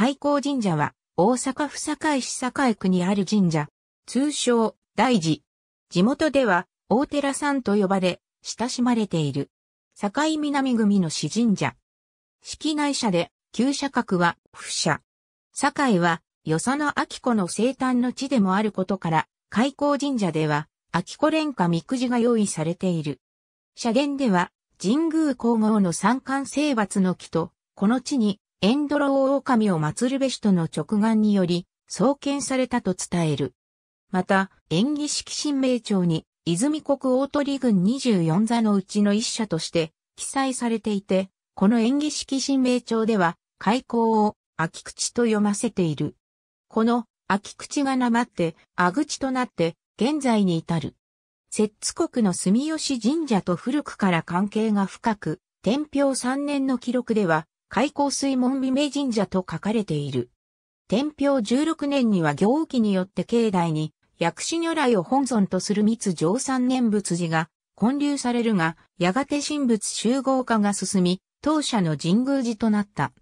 開港神社は、大阪府堺市堺区にある神社、通称、大寺。地元では、大寺さんと呼ばれ、親しまれている。堺南組の市神社。式内社で、旧社格は、府社。堺は、与謝野明子の生誕の地でもあることから、開港神社では、明子連歌みくじが用意されている。社殿では、神宮皇后の三冠征伐の木と、この地にエンドロー狼を祀るべしとの直眼により、創建されたと伝える。また、演技式神明帳に、泉国大鳥軍24座のうちの一社として記載されていて、この演技式神明帳では、開口を秋口と読ませている。この秋口がなまって、あぐちとなって、現在に至る。摂津国の住吉神社と古くから関係が深く、天平3年の記録では、開口水門美名神社と書かれている。天平16年には行期によって境内に薬師如来を本尊とする密上三念仏寺が建立されるが、やがて神仏集合化が進み、当社の神宮寺となった。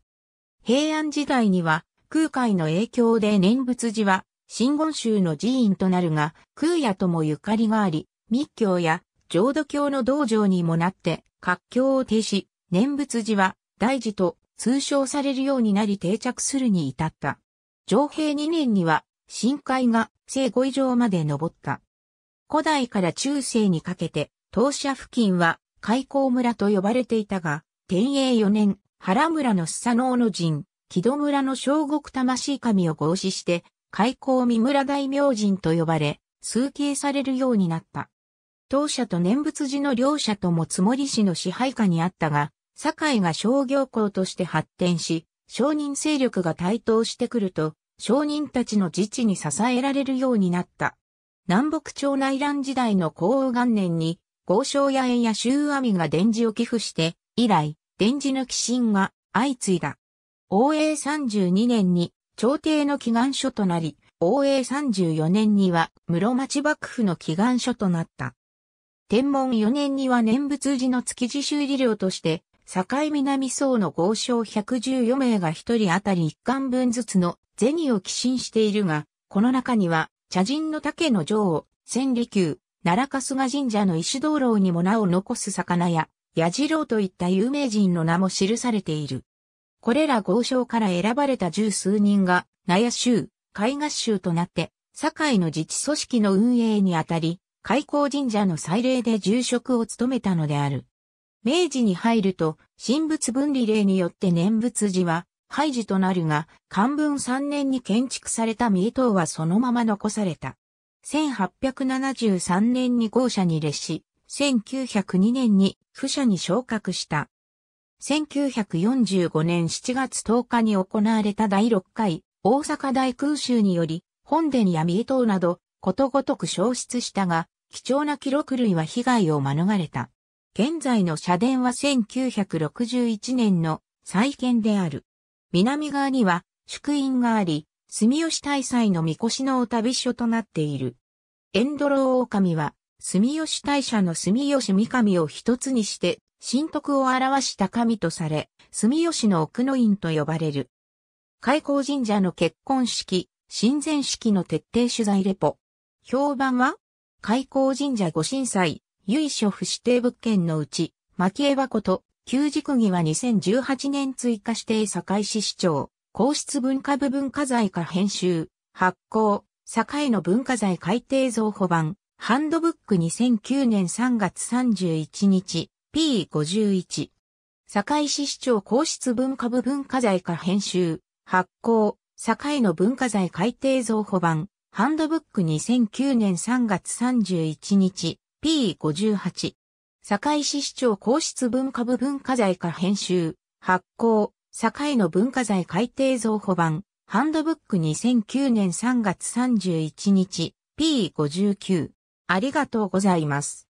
平安時代には空海の影響で念仏寺は真言宗の寺院となるが、空也ともゆかりがあり、密教や浄土教の道場にもなって、活況を停止、念仏寺は大事と通称されるようになり定着するに至った。上平2年には、深海が正五以上まで登った。古代から中世にかけて、当社付近は開港村と呼ばれていたが、天栄4年、原村のスサノオの陣、木戸村の小国魂神を合祀して、開港三村大明神と呼ばれ、崇敬されるようになった。当社と念仏寺の両社ともつもり市の支配下にあったが、堺が商業校として発展し、商人勢力が台頭してくると、商人たちの自治に支えられるようになった。南北朝内乱時代の皇后元年に、豪商野縁や周阿弥が伝示を寄付して、以来、伝示の寄進が相次いだ。応永32年に、朝廷の祈願書となり、応永34年には室町幕府の祈願書となった。天文4年には念仏寺の築地修理料として境南層の豪商114名が一人当たり一貫分ずつの銭を寄進しているが、この中には、茶人の竹の女王、千里宮、奈良春日神社の石灯籠にも名を残す魚や、矢次郎といった有名人の名も記されている。これら豪商から選ばれた十数人が、納屋州、海合州となって、堺の自治組織の運営にあたり、開港神社の祭礼で住職を務めたのである。明治に入ると、神仏分離令によって念仏寺は廃寺となるが、漢文3年に建築された三重塔はそのまま残された。1873年に豪社に列し、1902年に府社に昇格した。1945年7月10日に行われた第6回大阪大空襲により、本殿や三重塔など、ことごとく消失したが、貴重な記録類は被害を免れた。現在の社殿は1961年の再建である。南側には宿院があり、住吉大祭の神輿のお旅所となっている。エンドロー狼は、住吉大社の住吉三神を一つにして、神徳を表した神とされ、住吉の奥の院と呼ばれる。開港神社の結婚式、神前式の徹底取材レポ。評判は開港神社ご神祭、由緒不指定物件のうち、蒔絵箱と、旧軸木は2018年追加指定堺市市長、皇室文化部文化財課編集、発行、堺の文化財改定造保版、ハンドブック2009年3月31日、P51。堺市市長皇室文化部文化財課編集、発行、堺の文化財改定造保版、ハンドブック2009年3月31日、P58。堺市市長皇室文化部文化財課編集、発行、堺の文化財改定増補版、ハンドブック2009年3月31日、P59。ありがとうございます。